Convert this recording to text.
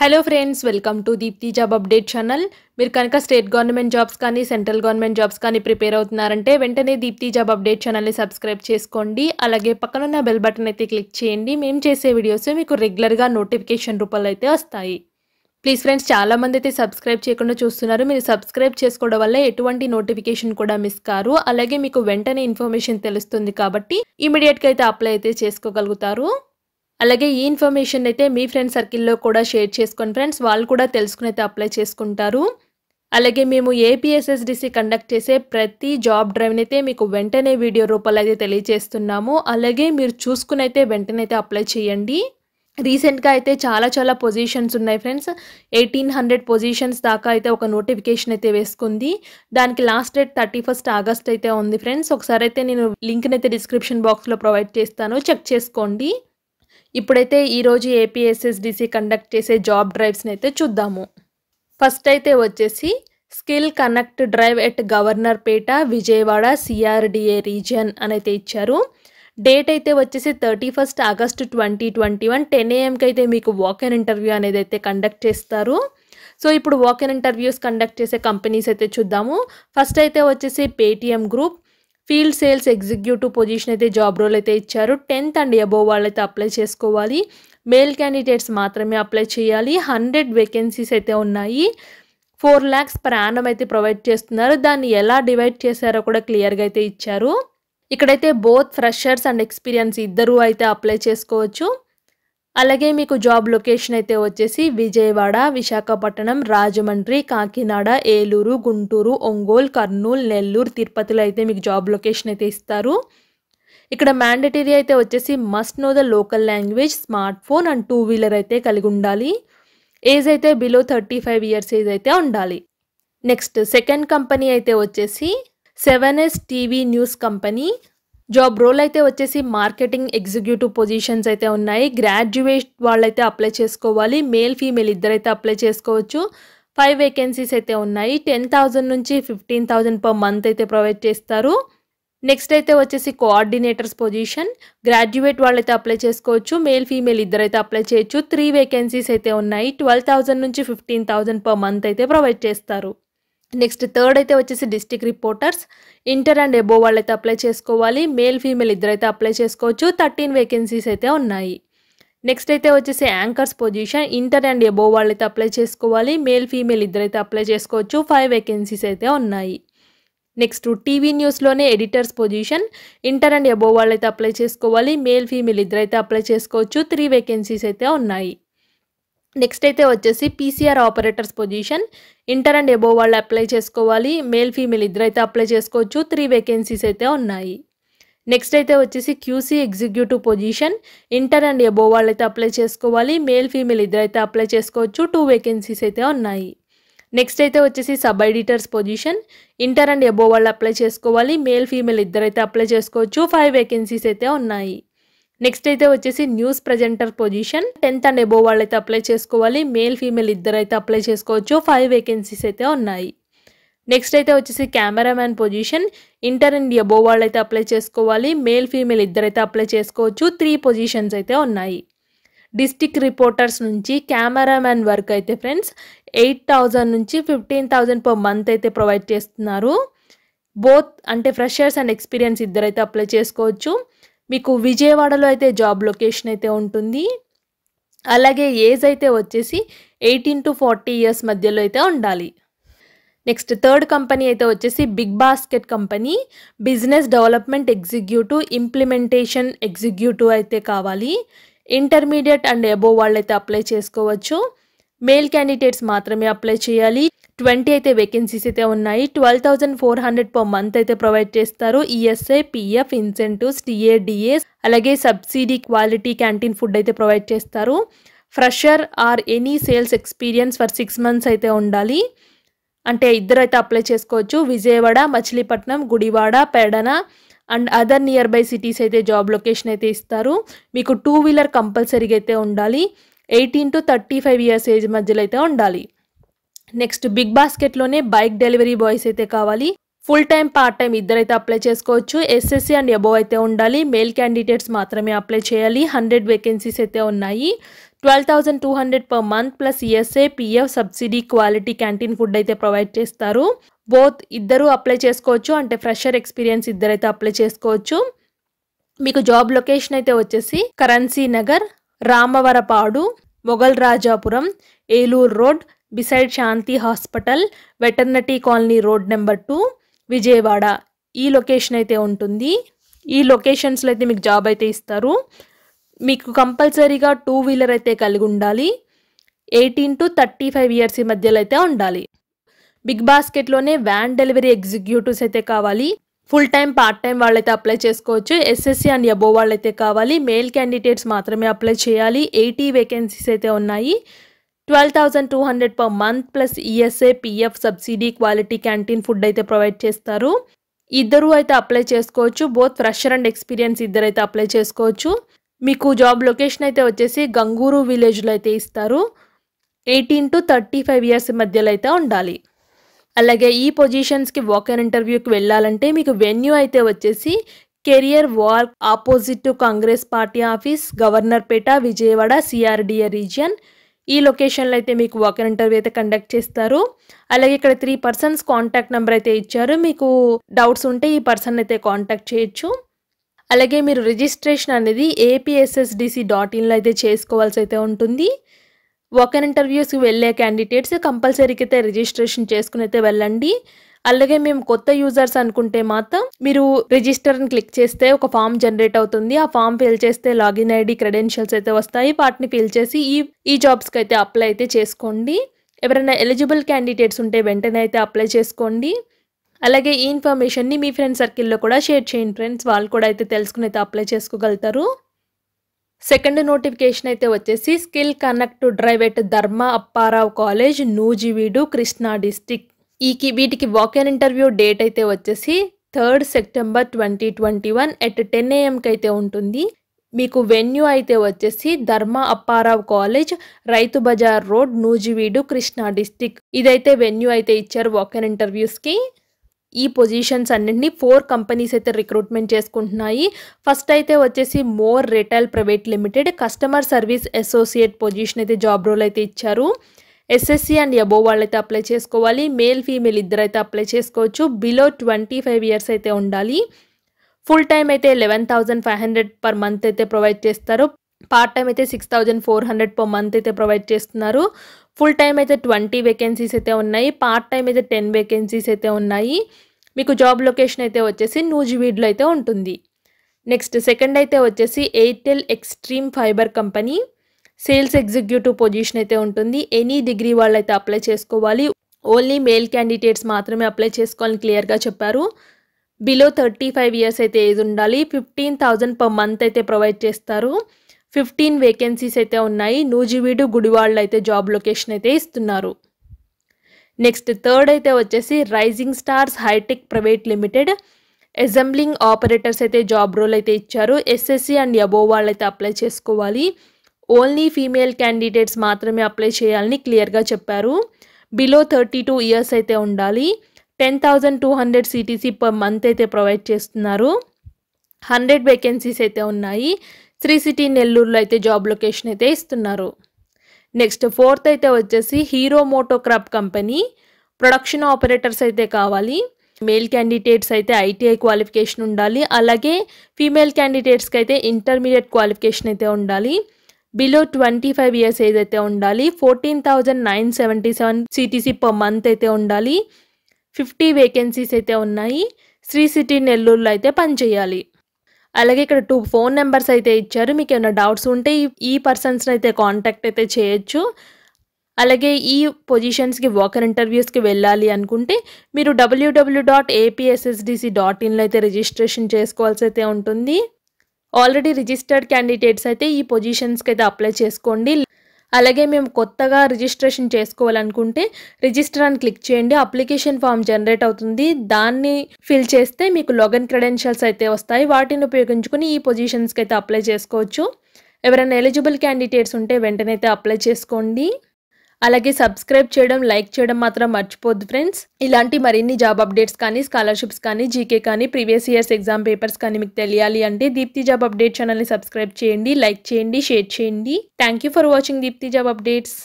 hello friends welcome to Deepti job update channel మీరు కనుక state government jobs కానీ central government jobs కానీ prepare అవుతున్నారంటే వెంటనే దీప్తి జాబ్ అప్డేట్ ఛానల్ని సబ్స్క్రైబ్ చేసుకోండి అలాగే పక్కనున్న బెల్ బటన్ అయితే క్లిక్ చేయండి మేము చేసే వీడియోస్ మీకు రెగ్యులర్గా నోటిఫికేషన్ రూపంలో అయితే వస్తాయి ప్లీజ్ ఫ్రెండ్స్ చాలామంది అయితే సబ్స్క్రైబ్ చేయకుండా చూస్తున్నారు మీరు సబ్స్క్రైబ్ చేసుకోవడం వల్ల ఎటువంటి నోటిఫికేషన్ కూడా మిస్ కారు అలాగే మీకు వెంటనే ఇన్ఫర్మేషన్ తెలుస్తుంది కాబట్టి ఇమీడియట్గా అయితే అప్లై అయితే చేసుకోగలుగుతారు అలాగే ఈ ఇన్ఫర్మేషన్ అయితే మీ ఫ్రెండ్ సర్కిల్లో కూడా షేర్ చేసుకోండి ఫ్రెండ్స్ వాళ్ళు కూడా తెలుసుకుని అయితే అప్లై చేసుకుంటారు అలాగే మేము ఏపీఎస్ఎస్డిసి కండక్ట్ చేసే ప్రతి జాబ్ డ్రైవ్ని అయితే మీకు వెంటనే వీడియో రూపంలో అయితే తెలియజేస్తున్నాము అలాగే మీరు చూసుకుని అయితే వెంటనే అయితే అప్లై చేయండి రీసెంట్గా అయితే చాలా చాలా పొజిషన్స్ ఉన్నాయి ఫ్రెండ్స్ ఎయిటీన్ హండ్రెడ్ పొజిషన్స్ దాకా అయితే ఒక నోటిఫికేషన్ అయితే వేసుకుంది దానికి last date thirty first August అయితే ఉంది ఫ్రెండ్స్ ఒకసారి అయితే నేను లింక్ని అయితే డిస్క్రిప్షన్ బాక్స్లో ప్రొవైడ్ చేస్తాను చెక్ చేసుకోండి ఇప్పుడైతే ఈరోజు ఏపీఎస్ఎస్డిసి కండక్ట్ చేసే జాబ్ డ్రైవ్స్ని అయితే చూద్దాము ఫస్ట్ అయితే వచ్చేసి skill connect drive at Governorpet Vijayawada CRDA region అనైతే ఇచ్చారు డేట్ అయితే వచ్చేసి thirty first August twenty twenty one ten ఏఎంకి అయితే మీకు వాకెన్ ఇంటర్వ్యూ అనేది అయితే కండక్ట్ చేస్తారు సో ఇప్పుడు వాకెన్ ఇంటర్వ్యూస్ కండక్ట్ చేసే కంపెనీస్ అయితే చూద్దాము ఫస్ట్ అయితే వచ్చేసి Paytm group field sales executive position అయితే జాబ్ రోల్ అయితే ఇచ్చారు టెన్త్ అండ్ అబోవ్ వాళ్ళైతే అప్లై చేసుకోవాలి మేల్ క్యాండిడేట్స్ మాత్రమే అప్లై చేయాలి హండ్రెడ్ వేకెన్సీస్ అయితే ఉన్నాయి ఫోర్ ల్యాక్స్ పర్ అయితే ప్రొవైడ్ చేస్తున్నారు దాన్ని ఎలా డివైడ్ చేశారో కూడా క్లియర్గా అయితే ఇచ్చారు ఇక్కడైతే బోత్ ఫ్రెషర్స్ అండ్ ఎక్స్పీరియన్స్ ఇద్దరూ అయితే అప్లై చేసుకోవచ్చు అలాగే మీకు జాబ్ లొకేషన్ అయితే వచ్చేసి విజయవాడ విశాఖపట్నం రాజమండ్రి కాకినాడ ఏలూరు గుంటూరు ఒంగోలు కర్నూలు నెల్లూరు తిరుపతిలో అయితే మీకు జాబ్ లొకేషన్ అయితే ఇస్తారు ఇక్కడ మ్యాండటరీ అయితే వచ్చేసి must know the local language smart phone and two wheeler అయితే కలిగి ఉండాలి ఏజ్ అయితే below thirty five years age అయితే ఉండాలి నెక్స్ట్ సెకండ్ కంపెనీ అయితే వచ్చేసి seven S TV news company job role అయితే వచ్చేసి మార్కెటింగ్ ఎగ్జిక్యూటివ్ పొజిషన్స్ అయితే ఉన్నాయి గ్రాడ్యుయేట్ వాళ్ళైతే అప్లై చేసుకోవాలి మేల్ ఫీమేల్ ఇద్దరైతే అప్లై చేసుకోవచ్చు ఫైవ్ వేకెన్సీస్ అయితే ఉన్నాయి టెన్ థౌజండ్ నుంచి ఫిఫ్టీన్ థౌజండ్ పర్ మంత్ అయితే ప్రొవైడ్ చేస్తారు నెక్స్ట్ అయితే వచ్చేసి కోఆర్డినేటర్స్ పొజిషన్ గ్రాడ్యుయేట్ వాళ్ళైతే అప్లై చేసుకోవచ్చు మేల్ ఫీమేల్ ఇద్దరైతే అప్లై చేయొచ్చు త్రీ వేకెన్సీస్ అయితే ఉన్నాయి ట్వెల్వ్ థౌజండ్ నుంచి ఫిఫ్టీన్ థౌజండ్ పర్ మంత్ అయితే ప్రొవైడ్ చేస్తారు నెక్స్ట్ థర్డ్ అయితే వచ్చేసి district reporters inter and above వాళ్ళైతే అప్లై చేసుకోవాలి మేల్ ఫీమేల్ ఇద్దరైతే అప్లై చేసుకోవచ్చు 13 वैकेंसीస్ అయితే ఉన్నాయి నెక్స్ట్ అయితే వచ్చేసి anchors position inter and above వాళ్ళైతే అప్లై చేసుకోవాలి మేల్ ఫీమేల్ ఇద్దరైతే అప్లై చేసుకోవచ్చు 5 वैकेंसीస్ అయితే ఉన్నాయి నెక్స్ట్ టీవీ న్యూస్ లోనే editors position inter and above వాళ్ళైతే అప్లై చేసుకోవాలి మేల్ ఫీమేల్ ఇద్దరైతే అప్లై చేసుకోవచ్చు 3 वैकेंसीస్ అయితే ఉన్నాయి నెక్స్ట్ అయితే వచ్చేసి PCR operators position inter and above వాళ్ళు అప్లై చేసుకోవాలి మేల్ ఫీమేల్ ఇద్దరైతే అప్లై చేసుకోవచ్చు త్రీ వేకెన్సీస్ అయితే ఉన్నాయి నెక్స్ట్ అయితే వచ్చేసి QC executive position inter and above వాళ్ళైతే అప్లై చేసుకోవాలి మేల్ ఫీమేల్ ఇద్దరైతే అప్లై చేసుకోవచ్చు టూ వేకెన్సీస్ అయితే ఉన్నాయి నెక్స్ట్ అయితే వచ్చేసి sub editors position inter and above వాళ్ళు అప్లై చేసుకోవాలి మేల్ ఫీమేల్ ఇద్దరైతే అప్లై చేసుకోవచ్చు ఫైవ్ వేకెన్సీస్ అయితే ఉన్నాయి నెక్స్ట్ అయితే వచ్చేసి news presenter position tenth and above వాళ్ళైతే అప్లై చేసుకోవాలి మేల్ ఫీమేల్ ఇద్దరు అయితే అప్లై చేసుకోవచ్చు ఫైవ్ వేకెన్సీస్ అయితే ఉన్నాయి నెక్స్ట్ అయితే వచ్చేసి cameraman position inter and above అయితే అప్లై చేసుకోవాలి మేల్ ఫీమేల్ ఇద్దరైతే అప్లై చేసుకోవచ్చు త్రీ పొజిషన్స్ అయితే ఉన్నాయి డిస్టిక్ రిపోర్టర్స్ నుంచి కెమెరామ్యాన్ వర్క్ అయితే ఫ్రెండ్స్ ఎయిట్ థౌజండ్ నుంచి ఫిఫ్టీన్ థౌజండ్ పర్ మంత్ అయితే ప్రొవైడ్ చేస్తున్నారు బోత్ అంటే ఫ్రెషర్స్ అండ్ ఎక్స్పీరియన్స్ ఇద్దరైతే అప్లై చేసుకోవచ్చు మీకు విజయవాడలో అయితే జాబ్ లొకేషన్ అయితే ఉంటుంది అలాగే ఏజ్ అయితే వచ్చేసి ఎయిటీన్ టు ఫార్టీ ఇయర్స్ మధ్యలో అయితే ఉండాలి నెక్స్ట్ థర్డ్ కంపెనీ అయితే వచ్చేసి BigBasket company business development executive implementation executive అయితే కావాలి ఇంటర్మీడియట్ అండ్ అబోవ్ వాళ్ళు అయితే అప్లై చేసుకోవచ్చు మేల్ క్యాండిడేట్స్ మాత్రమే అప్లై చేయాలి ట్వంటీ అయితే వేకెన్సీస్ అయితే ఉన్నాయి twelve thousand four hundred per month అయితే ప్రొవైడ్ చేస్తారు ఈఎస్ఐ పిఎఫ్ ఇన్సెంటివ్స్ టీఏడిఎస్ అలాగే సబ్సిడీ క్వాలిటీ క్యాంటీన్ ఫుడ్ అయితే ప్రొవైడ్ చేస్తారు fresher or any sales experience for six months అయితే ఉండాలి అంటే ఇద్దరు అయితే అప్లై చేసుకోవచ్చు Vijayawada Machilipatnam Gudivada పేడన and other near by cities అయితే జాబ్ లొకేషన్ అయితే ఇస్తారు మీకు టూ వీలర్ కంపల్సరీగా అయితే ఉండాలి eighteen to thirty five years age మధ్యలో అయితే ఉండాలి నెక్స్ట్ బిగ్ బాస్కెట్లోనే బైక్ డెలివరీ బాయ్స్ అయితే కావాలి ఫుల్ టైం పార్ట్ టైం ఇద్దరైతే అప్లై చేసుకోవచ్చు ఎస్ఎస్సి అండ్ అబోవ్ అయితే ఉండాలి మేల్ క్యాండిడేట్స్ మాత్రమే అప్లై చేయాలి హండ్రెడ్ వేకెన్సీస్ అయితే ఉన్నాయి twelve thousand two hundred per month plus ESA PF subsidy quality canteen food అయితే ప్రొవైడ్ చేస్తారు బోత్ ఇద్దరు అప్లై చేసుకోవచ్చు అంటే ఫ్రెషర్ ఎక్స్పీరియన్స్ ఇద్దరైతే అప్లై చేసుకోవచ్చు మీకు జాబ్ లొకేషన్ అయితే వచ్చేసి Currency Nagar Ramavarappadu Mogal Rajapuram Eluru road beside Shanti hospital veterinary colony road number two Vijayawada ఈ లొకేషన్ అయితే ఉంటుంది ఈ లొకేషన్స్లో అయితే మీకు జాబ్ అయితే ఇస్తారు మీకు కంపల్సరీగా టూ వీలర్ అయితే కలిగి ఉండాలి eighteen to thirty five years ఈ మధ్యలో అయితే ఉండాలి బిగ్ బాస్కెట్లోనే వ్యాన్ డెలివరీ ఎగ్జిక్యూటివ్స్ అయితే కావాలి ఫుల్ టైం పార్ట్ టైం వాళ్ళైతే అప్లై చేసుకోవచ్చు ఎస్ఎస్సి అండ్ ఎబో వాళ్ళైతే కావాలి మేల్ క్యాండిడేట్స్ మాత్రమే అప్లై చేయాలి ఎయిటీ వేకెన్సీస్ అయితే ఉన్నాయి twelve two hundred per month plus ESA PF subsidy quality canteen food అయితే ప్రొవైడ్ చేస్తారు ఇద్దరు అయితే అప్లై చేసుకోవచ్చు బోత్ ఫ్రెషర్ అండ్ ఎక్స్పీరియన్స్ ఇద్దరు అయితే అప్లై చేసుకోవచ్చు మీకు జాబ్ లొకేషన్ అయితే వచ్చేసి గంగూరు విలేజ్లో అయితే ఇస్తారు eighteen to thirty five years మధ్యలో అయితే ఉండాలి అలాగే ఈ పొజిషన్స్కి వాక్ ఇంటర్వ్యూకి వెళ్ళాలంటే మీకు వెన్యూ అయితే వచ్చేసి career work opposite to Congress party office Governorpet Vijayawada CRDA region ఈ లొకేషన్లో అయితే మీకు వాకర్ ఇంటర్వ్యూ అయితే కండక్ట్ చేస్తారు అలాగే ఇక్కడ త్రీ పర్సన్స్ కాంటాక్ట్ నెంబర్ అయితే ఇచ్చారు మీకు డౌట్స్ ఉంటే ఈ పర్సన్ అయితే కాంటాక్ట్ చేయొచ్చు అలాగే మీరు రిజిస్ట్రేషన్ అనేది ఏపీఎస్ఎస్డిసి డాట్ ఇన్లో అయితే చేసుకోవాల్సి అయితే ఉంటుంది ఒక ఇంటర్వ్యూస్కి వెళ్ళే క్యాండిడేట్స్ కంపల్సరీకి అయితే రిజిస్ట్రేషన్ చేసుకుని అయితే వెళ్ళండి అలాగే మేము కొత్త యూజర్స్ అనుకుంటే మాత్రం మీరు రిజిస్టర్ని క్లిక్ చేస్తే ఒక ఫామ్ జనరేట్ అవుతుంది ఆ ఫామ్ ఫిల్ చేస్తే లాగిన్ ఐడి క్రెడెన్షియల్స్ అయితే వస్తాయి వాటిని ఫిల్ చేసి ఈ ఈ జాబ్స్కి అయితే అప్లై అయితే చేసుకోండి ఎవరైనా ఎలిజిబుల్ క్యాండిడేట్స్ ఉంటే వెంటనే అయితే అప్లై చేసుకోండి అలాగే ఈ ఇన్ఫర్మేషన్ని మీ ఫ్రెండ్ సర్కిల్లో కూడా షేర్ చేయండి ఫ్రెండ్స్ వాళ్ళు కూడా అయితే తెలుసుకుని అయితే అప్లై చేసుకోగలుగుతారు సెకండ్ నోటిఫికేషన్ అయితే వచ్చేసి skill connect drive at Dharma Apparao college Nuzvid Krishna district ఈ వీటికి వాకెన్ ఇంటర్వ్యూ డేట్ అయితే వచ్చేసి third September twenty twenty one at ten ఏఎంకి అయితే ఉంటుంది మీకు వెన్యూ అయితే వచ్చేసి ధర్మ Apparao college Rythu Bazar road Nuzvid Krishna district ఇదైతే వెన్యూ అయితే ఇచ్చారు వాకెన్ ఇంటర్వ్యూస్కి ఈ పొజిషన్స్ అన్నింటినీ ఫోర్ కంపెనీస్ అయితే రిక్రూట్మెంట్ చేసుకుంటున్నాయి ఫస్ట్ అయితే వచ్చేసి more retail private limited customer service associate position అయితే జాబ్ రోల్ అయితే ఇచ్చారు ఎస్ఎస్సి అండ్ అబోవ్ వాళ్ళైతే అప్లై చేసుకోవాలి మేల్ ఫీమేల్ ఇద్దరైతే అప్లై చేసుకోవచ్చు బిలో ట్వంటీ ఫైవ్ ఇయర్స్ అయితే ఉండాలి ఫుల్ టైం అయితే eleven thousand five hundred per month అయితే ప్రొవైడ్ చేస్తారు పార్ట్ టైం అయితే six thousand four hundred per month అయితే ప్రొవైడ్ చేస్తున్నారు ఫుల్ టైం అయితే ట్వంటీ వేకెన్సీస్ అయితే ఉన్నాయి పార్ట్ టైం అయితే టెన్ వేకెన్సీస్ అయితే ఉన్నాయి మీకు జాబ్ లొకేషన్ అయితే వచ్చేసి నూజివీడ్లో అయితే ఉంటుంది నెక్స్ట్ సెకండ్ అయితే వచ్చేసి Airtel Xtreme fiber company sales executive position అయితే ఉంటుంది ఎనీ డిగ్రీ వాళ్ళు అయితే అప్లై చేసుకోవాలి ఓన్లీ మేల్ క్యాండిడేట్స్ మాత్రమే అప్లై చేసుకోవాలని క్లియర్గా చెప్పారు బిలో థర్టీ ఫైవ్ ఇయర్స్ అయితే ఏజ్ ఉండాలి ఫిఫ్టీన్ థౌజండ్ పర్ మంత్ అయితే ప్రొవైడ్ చేస్తారు ఫిఫ్టీన్ వేకెన్సీస్ అయితే ఉన్నాయి నూజివీడు గుడివాళ్ళు అయితే జాబ్ లొకేషన్ అయితే ఇస్తున్నారు నెక్స్ట్ థర్డ్ అయితే వచ్చేసి rising stars hitech private limited assembling operators అయితే జాబ్ రోల్ అయితే ఇచ్చారు ఎస్ఎస్సి అండ్ ఎబో వాళ్ళు అయితే అప్లై చేసుకోవాలి ఓన్లీ ఫీమేల్ క్యాండిడేట్స్ మాత్రమే అప్లై చేయాలని క్లియర్గా చెప్పారు బిలో థర్టీ టూ ఇయర్స్ అయితే ఉండాలి ten thousand two hundred CTC per month అయితే ప్రొవైడ్ చేస్తున్నారు హండ్రెడ్ వేకెన్సీస్ అయితే ఉన్నాయి త్రీ సిటీ నెల్లూరులో అయితే జాబ్ లొకేషన్ అయితే ఇస్తున్నారు నెక్స్ట్ ఫోర్త్ అయితే వచ్చేసి Hero MotoCorp company production operators అయితే కావాలి మేల్ క్యాండిడేట్స్ అయితే ఐటీఐ క్వాలిఫికేషన్ ఉండాలి అలాగే ఫీమేల్ క్యాండిడేట్స్కి అయితే ఇంటర్మీడియట్ క్వాలిఫికేషన్ అయితే ఉండాలి below twenty five years age అయితే ఉండాలి fourteen thousand nine seventy seven CTC per month అయితే ఉండాలి ఫిఫ్టీ వేకెన్సీస్ అయితే ఉన్నాయి శ్రీ సిటీ నెల్లూరులో అయితే పనిచేయాలి అలాగే ఇక్కడ టూ ఫోన్ నెంబర్స్ అయితే ఇచ్చారు మీకు ఏమైనా డౌట్స్ ఉంటే ఈ పర్సన్స్ని అయితే కాంటాక్ట్ అయితే చేయొచ్చు అలాగే ఈ పొజిషన్స్కి వాకర్ ఇంటర్వ్యూస్కి వెళ్ళాలి అనుకుంటే మీరు డబ్ల్యూడబ్ల్యూ డాట్ ఏపీఎస్ఎస్డిసి డాట్ ఇన్లో అయితే రిజిస్ట్రేషన్ చేసుకోవాల్సి అయితే ఉంటుంది ఆల్రెడీ రిజిస్టర్డ్ క్యాండిడేట్స్ అయితే ఈ పొజిషన్స్కి అయితే అప్లై చేసుకోండి అలాగే మేము కొత్తగా రిజిస్ట్రేషన్ చేసుకోవాలనుకుంటే రిజిస్టర్ అని క్లిక్ చేయండి అప్లికేషన్ ఫామ్ జనరేట్ అవుతుంది దాన్ని ఫిల్ చేస్తే మీకు లాగిన్ క్రెడెన్షియల్స్ అయితే వస్తాయి వాటిని ఉపయోగించుకుని ఈ పొజిషన్స్కి అయితే అప్లై చేసుకోవచ్చు ఎవరైనా ఎలిజిబుల్ క్యాండిడేట్స్ ఉంటే వెంటనే అయితే అప్లై చేసుకోండి అలాగే సబ్స్క్రైబ్ చేయడం లైక్ చేయడం మాత్రం మర్చిపోద్దు ఫ్రెండ్స్ ఇలాంటి మరిన్ని జాబ్ అప్డేట్స్ కానీ స్కాలర్షిప్స్ కానీ జీకే కానీ ప్రీవియస్ ఇయర్స్ ఎగ్జామ్ పేపర్స్ కానీ మీకు తెలియాలి అంటే దీప్తి జాబ్ అప్డేట్ ఛానల్ని సబ్స్క్రైబ్ చేయండి లైక్ చేయండి షేర్ చేయండి thank for watching Deepti job updates